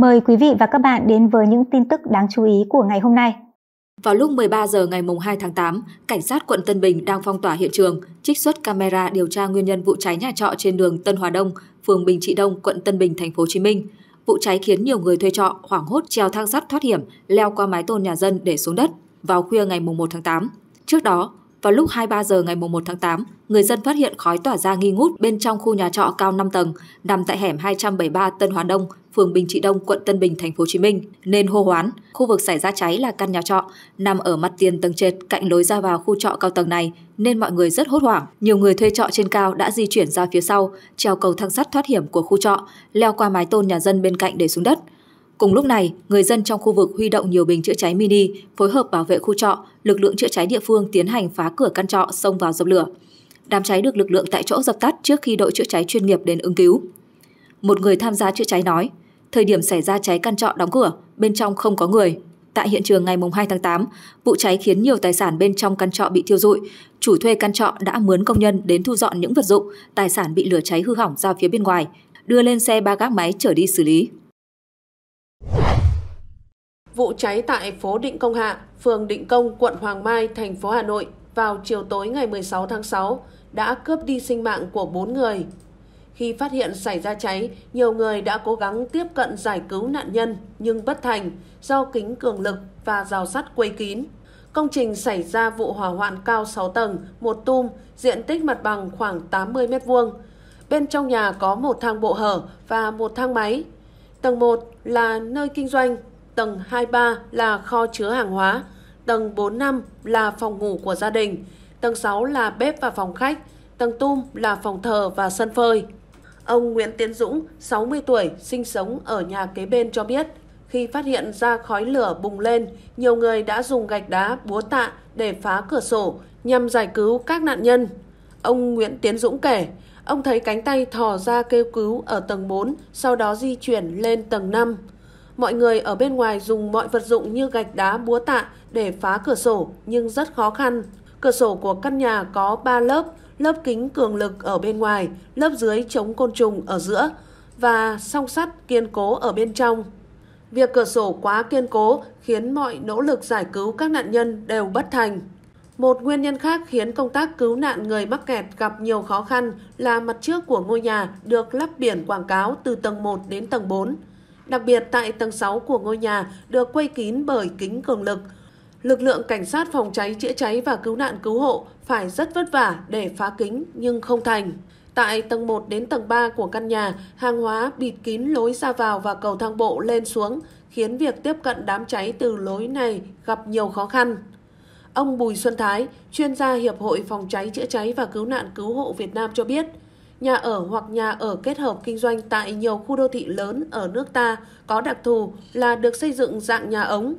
Mời quý vị và các bạn đến với những tin tức đáng chú ý của ngày hôm nay. Vào lúc 13 giờ ngày 2 tháng 8, cảnh sát quận Tân Bình đang phong tỏa hiện trường, trích xuất camera điều tra nguyên nhân vụ cháy nhà trọ trên đường Tân Hòa Đông, phường Bình Trị Đông, quận Tân Bình, thành phố Hồ Chí Minh. Vụ cháy khiến nhiều người thuê trọ hoảng hốt treo thang sắt thoát hiểm, leo qua mái tôn nhà dân để xuống đất vào khuya ngày 1 tháng 8. Trước đó, vào lúc 23 giờ ngày 1 tháng 8, người dân phát hiện khói tỏa ra nghi ngút bên trong khu nhà trọ cao 5 tầng, nằm tại hẻm 273 Tân Hòa Đông, phường Bình Trị Đông, quận Tân Bình, thành phố Hồ Chí Minh nên hô hoán. Khu vực xảy ra cháy là căn nhà trọ nằm ở mặt tiền tầng trệt cạnh lối ra vào khu trọ cao tầng này nên mọi người rất hốt hoảng. Nhiều người thuê trọ trên cao đã di chuyển ra phía sau, treo cầu thang sắt thoát hiểm của khu trọ, leo qua mái tôn nhà dân bên cạnh để xuống đất. Cùng lúc này, người dân trong khu vực huy động nhiều bình chữa cháy mini, phối hợp bảo vệ khu trọ, lực lượng chữa cháy địa phương tiến hành phá cửa căn trọ xông vào dập lửa. Đám cháy được lực lượng tại chỗ dập tắt trước khi đội chữa cháy chuyên nghiệp đến ứng cứu. Một người tham gia chữa cháy nói, thời điểm xảy ra cháy căn trọ đóng cửa, bên trong không có người. Tại hiện trường ngày 2 tháng 8, vụ cháy khiến nhiều tài sản bên trong căn trọ bị thiêu rụi. Chủ thuê căn trọ đã mướn công nhân đến thu dọn những vật dụng, tài sản bị lửa cháy hư hỏng ra phía bên ngoài, đưa lên xe ba gác máy chở đi xử lý. Vụ cháy tại phố Định Công Hạ, phường Định Công, quận Hoàng Mai, thành phố Hà Nội vào chiều tối ngày 16 tháng 6 đã cướp đi sinh mạng của 4 người, khi phát hiện xảy ra cháy, nhiều người đã cố gắng tiếp cận giải cứu nạn nhân nhưng bất thành do kính cường lực và rào sắt quây kín. Công trình xảy ra vụ hỏa hoạn cao 6 tầng, một tum, diện tích mặt bằng khoảng 80 m2. Bên trong nhà có một thang bộ hở và một thang máy. Tầng 1 là nơi kinh doanh, tầng 23 là kho chứa hàng hóa, tầng 45 là phòng ngủ của gia đình, tầng 6 là bếp và phòng khách, tầng tum là phòng thờ và sân phơi. Ông Nguyễn Tiến Dũng, 60 tuổi, sinh sống ở nhà kế bên cho biết, khi phát hiện ra khói lửa bùng lên, nhiều người đã dùng gạch đá, búa tạ để phá cửa sổ nhằm giải cứu các nạn nhân. Ông Nguyễn Tiến Dũng kể, ông thấy cánh tay thò ra kêu cứu ở tầng 4, sau đó di chuyển lên tầng 5. Mọi người ở bên ngoài dùng mọi vật dụng như gạch đá, búa tạ để phá cửa sổ nhưng rất khó khăn. Cửa sổ của căn nhà có 3 lớp, lớp kính cường lực ở bên ngoài, lớp dưới chống côn trùng ở giữa và song sắt kiên cố ở bên trong. Việc cửa sổ quá kiên cố khiến mọi nỗ lực giải cứu các nạn nhân đều bất thành. Một nguyên nhân khác khiến công tác cứu nạn người mắc kẹt gặp nhiều khó khăn là mặt trước của ngôi nhà được lắp biển quảng cáo từ tầng 1 đến tầng 4. Đặc biệt tại tầng 6 của ngôi nhà được quây kín bởi kính cường lực – Lực lượng cảnh sát phòng cháy chữa cháy và cứu nạn cứu hộ phải rất vất vả để phá kính nhưng không thành. Tại tầng 1 đến tầng 3 của căn nhà, hàng hóa bịt kín lối ra vào và cầu thang bộ lên xuống, khiến việc tiếp cận đám cháy từ lối này gặp nhiều khó khăn. Ông Bùi Xuân Thái, chuyên gia Hiệp hội Phòng cháy chữa cháy và Cứu nạn Cứu hộ Việt Nam cho biết, nhà ở hoặc nhà ở kết hợp kinh doanh tại nhiều khu đô thị lớn ở nước ta có đặc thù là được xây dựng dạng nhà ống,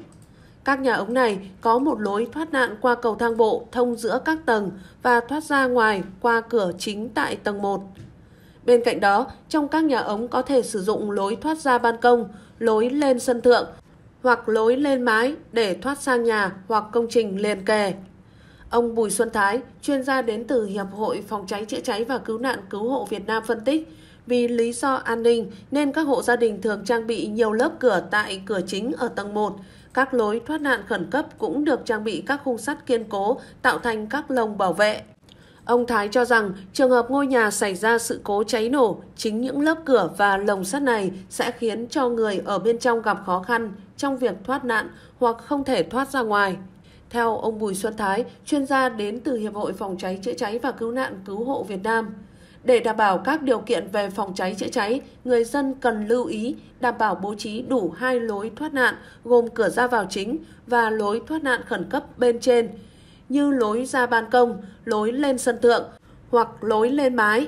các nhà ống này có một lối thoát nạn qua cầu thang bộ thông giữa các tầng và thoát ra ngoài qua cửa chính tại tầng 1. Bên cạnh đó, trong các nhà ống có thể sử dụng lối thoát ra ban công, lối lên sân thượng hoặc lối lên mái để thoát sang nhà hoặc công trình liền kề. Ông Bùi Xuân Thái, chuyên gia đến từ Hiệp hội Phòng cháy chữa cháy và Cứu nạn Cứu hộ Việt Nam phân tích, vì lý do an ninh nên các hộ gia đình thường trang bị nhiều lớp cửa tại cửa chính ở tầng 1 các lối thoát nạn khẩn cấp cũng được trang bị các khung sắt kiên cố, tạo thành các lồng bảo vệ. Ông Thái cho rằng trường hợp ngôi nhà xảy ra sự cố cháy nổ, chính những lớp cửa và lồng sắt này sẽ khiến cho người ở bên trong gặp khó khăn trong việc thoát nạn hoặc không thể thoát ra ngoài. Theo ông Bùi Xuân Thái, chuyên gia đến từ Hiệp hội Phòng cháy chữa cháy và Cứu nạn Cứu hộ Việt Nam, để đảm bảo các điều kiện về phòng cháy chữa cháy, người dân cần lưu ý đảm bảo bố trí đủ hai lối thoát nạn gồm cửa ra vào chính và lối thoát nạn khẩn cấp bên trên như lối ra ban công, lối lên sân thượng hoặc lối lên mái.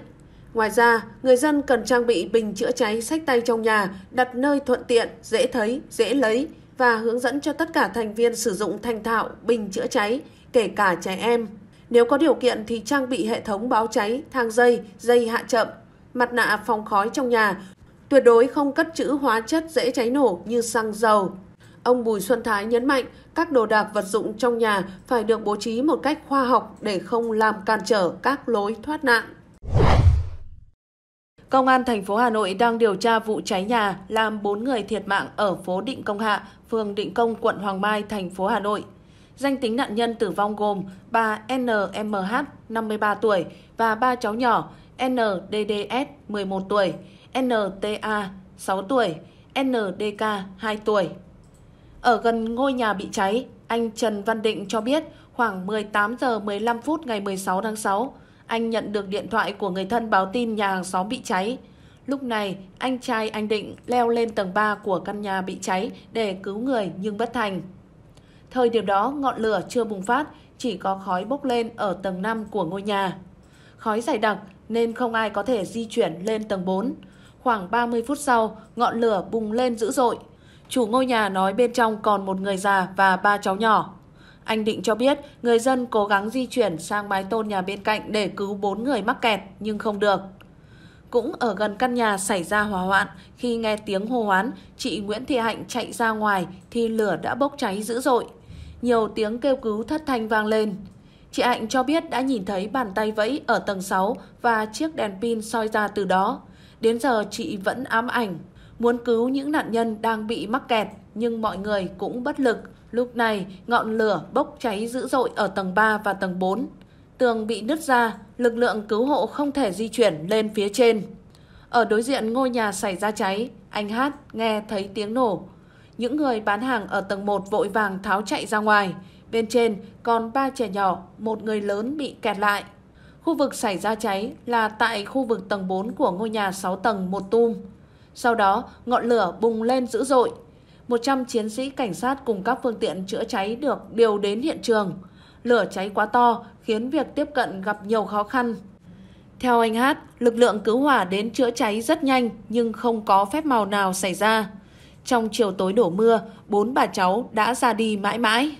Ngoài ra, người dân cần trang bị bình chữa cháy sách tay trong nhà, đặt nơi thuận tiện, dễ thấy, dễ lấy và hướng dẫn cho tất cả thành viên sử dụng thành thạo bình chữa cháy, kể cả trẻ em. Nếu có điều kiện thì trang bị hệ thống báo cháy, thang dây, dây hạ chậm, mặt nạ phòng khói trong nhà, tuyệt đối không cất trữ hóa chất dễ cháy nổ như xăng dầu. Ông Bùi Xuân Thái nhấn mạnh các đồ đạc vật dụng trong nhà phải được bố trí một cách khoa học để không làm cản trở các lối thoát nạn. Công an thành phố Hà Nội đang điều tra vụ cháy nhà làm 4 người thiệt mạng ở phố Định Công Hạ, phường Định Công, quận Hoàng Mai, thành phố Hà Nội. Danh tính nạn nhân tử vong gồm bà NMH, 53 tuổi và ba cháu nhỏ NDDS, 11 tuổi, NTA, 6 tuổi, NDK, 2 tuổi. Ở gần ngôi nhà bị cháy, anh Trần Văn Định cho biết khoảng 18 giờ 15 phút ngày 16 tháng 6, anh nhận được điện thoại của người thân báo tin nhà hàng xóm bị cháy. Lúc này, anh trai anh Định leo lên tầng 3 của căn nhà bị cháy để cứu người nhưng bất thành. Thời điểm đó, ngọn lửa chưa bùng phát, chỉ có khói bốc lên ở tầng 5 của ngôi nhà. Khói dày đặc nên không ai có thể di chuyển lên tầng 4. Khoảng 30 phút sau, ngọn lửa bùng lên dữ dội. Chủ ngôi nhà nói bên trong còn một người già và ba cháu nhỏ. Anh Định cho biết người dân cố gắng di chuyển sang mái tôn nhà bên cạnh để cứu bốn người mắc kẹt nhưng không được. Cũng ở gần căn nhà xảy ra hỏa hoạn, khi nghe tiếng hô hoán, chị Nguyễn Thị Hạnh chạy ra ngoài thì lửa đã bốc cháy dữ dội nhiều tiếng kêu cứu thất thanh vang lên. Chị Hạnh cho biết đã nhìn thấy bàn tay vẫy ở tầng 6 và chiếc đèn pin soi ra từ đó. Đến giờ chị vẫn ám ảnh, muốn cứu những nạn nhân đang bị mắc kẹt nhưng mọi người cũng bất lực. Lúc này ngọn lửa bốc cháy dữ dội ở tầng 3 và tầng 4. Tường bị nứt ra, lực lượng cứu hộ không thể di chuyển lên phía trên. Ở đối diện ngôi nhà xảy ra cháy, anh Hát nghe thấy tiếng nổ, những người bán hàng ở tầng 1 vội vàng tháo chạy ra ngoài. Bên trên còn ba trẻ nhỏ, một người lớn bị kẹt lại. Khu vực xảy ra cháy là tại khu vực tầng 4 của ngôi nhà 6 tầng một tum. Sau đó, ngọn lửa bùng lên dữ dội. 100 chiến sĩ cảnh sát cùng các phương tiện chữa cháy được điều đến hiện trường. Lửa cháy quá to khiến việc tiếp cận gặp nhiều khó khăn. Theo anh Hát, lực lượng cứu hỏa đến chữa cháy rất nhanh nhưng không có phép màu nào xảy ra. Trong chiều tối đổ mưa, bốn bà cháu đã ra đi mãi mãi.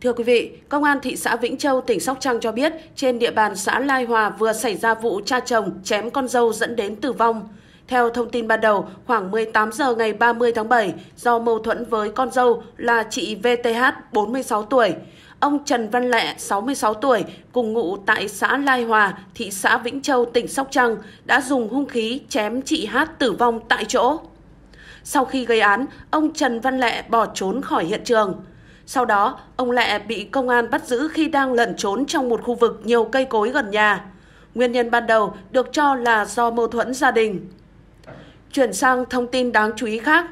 Thưa quý vị, Công an thị xã Vĩnh Châu, tỉnh Sóc Trăng cho biết trên địa bàn xã Lai Hòa vừa xảy ra vụ cha chồng chém con dâu dẫn đến tử vong. Theo thông tin ban đầu, khoảng 18 giờ ngày 30 tháng 7, do mâu thuẫn với con dâu là chị VTH, 46 tuổi, ông Trần Văn Lẹ, 66 tuổi, cùng ngụ tại xã Lai Hòa, thị xã Vĩnh Châu, tỉnh Sóc Trăng, đã dùng hung khí chém chị Hát tử vong tại chỗ. Sau khi gây án, ông Trần Văn Lệ bỏ trốn khỏi hiện trường. Sau đó, ông Lệ bị công an bắt giữ khi đang lẩn trốn trong một khu vực nhiều cây cối gần nhà. Nguyên nhân ban đầu được cho là do mâu thuẫn gia đình. Chuyển sang thông tin đáng chú ý khác.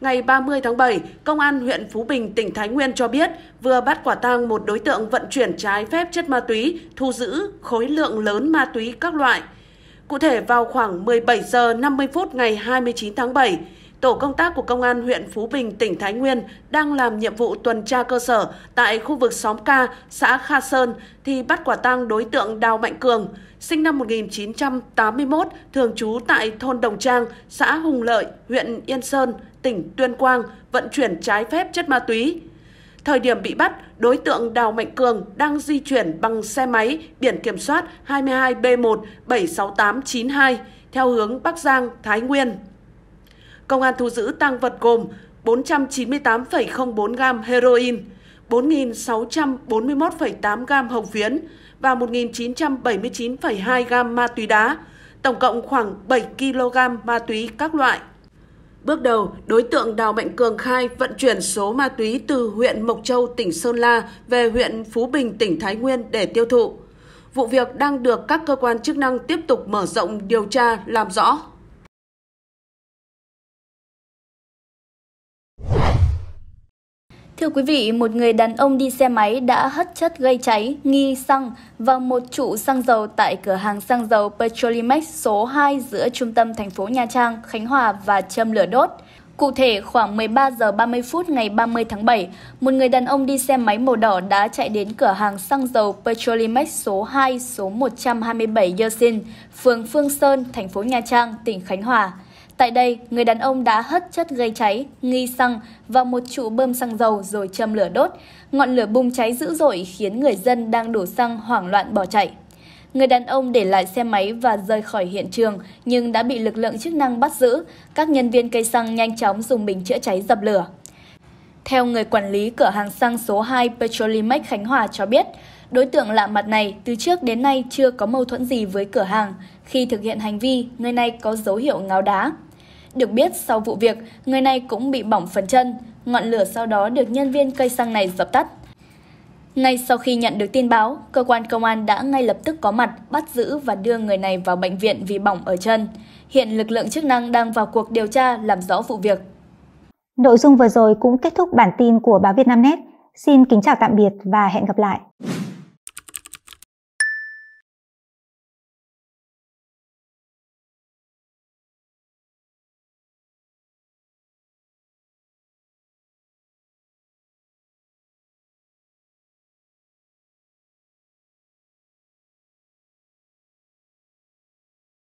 Ngày 30 tháng 7, Công an huyện Phú Bình, tỉnh Thái Nguyên cho biết vừa bắt quả tang một đối tượng vận chuyển trái phép chất ma túy, thu giữ khối lượng lớn ma túy các loại. Cụ thể vào khoảng 17 giờ 50 phút ngày 29 tháng 7, tổ công tác của Công an huyện Phú Bình, tỉnh Thái Nguyên đang làm nhiệm vụ tuần tra cơ sở tại khu vực xóm Ca, xã Kha Sơn thì bắt quả tang đối tượng Đào Mạnh Cường, sinh năm 1981, thường trú tại thôn Đồng Trang, xã Hùng Lợi, huyện Yên Sơn, tỉnh Tuyên Quang, vận chuyển trái phép chất ma túy. Thời điểm bị bắt, đối tượng Đào Mạnh Cường đang di chuyển bằng xe máy biển kiểm soát 22B1 76892 theo hướng Bắc Giang, Thái Nguyên. Công an thu giữ tăng vật gồm 498,04 gam heroin, 4.641,8 gam hồng phiến và 1.979,2 gam ma túy đá, tổng cộng khoảng 7 kg ma túy các loại. Bước đầu, đối tượng Đào Mạnh Cường khai vận chuyển số ma túy từ huyện Mộc Châu, tỉnh Sơn La về huyện Phú Bình, tỉnh Thái Nguyên để tiêu thụ. Vụ việc đang được các cơ quan chức năng tiếp tục mở rộng điều tra, làm rõ. Thưa quý vị, một người đàn ông đi xe máy đã hất chất gây cháy, nghi xăng vào một trụ xăng dầu tại cửa hàng xăng dầu Petrolimax số 2 giữa trung tâm thành phố Nha Trang, Khánh Hòa và châm lửa đốt. Cụ thể, khoảng 13 giờ 30 phút ngày 30 tháng 7, một người đàn ông đi xe máy màu đỏ đã chạy đến cửa hàng xăng dầu Petrolimax số 2 số 127 Yersin, phường Phương Sơn, thành phố Nha Trang, tỉnh Khánh Hòa. Tại đây, người đàn ông đã hất chất gây cháy, nghi xăng vào một trụ bơm xăng dầu rồi châm lửa đốt. Ngọn lửa bùng cháy dữ dội khiến người dân đang đổ xăng hoảng loạn bỏ chạy. Người đàn ông để lại xe máy và rời khỏi hiện trường nhưng đã bị lực lượng chức năng bắt giữ. Các nhân viên cây xăng nhanh chóng dùng bình chữa cháy dập lửa. Theo người quản lý cửa hàng xăng số 2 Petrolimex Khánh Hòa cho biết, Đối tượng lạ mặt này từ trước đến nay chưa có mâu thuẫn gì với cửa hàng. Khi thực hiện hành vi, người này có dấu hiệu ngáo đá. Được biết, sau vụ việc, người này cũng bị bỏng phần chân. Ngọn lửa sau đó được nhân viên cây xăng này dập tắt. Ngay sau khi nhận được tin báo, cơ quan công an đã ngay lập tức có mặt, bắt giữ và đưa người này vào bệnh viện vì bỏng ở chân. Hiện lực lượng chức năng đang vào cuộc điều tra làm rõ vụ việc. Nội dung vừa rồi cũng kết thúc bản tin của báo việt nam net. Xin kính chào tạm biệt và hẹn gặp lại.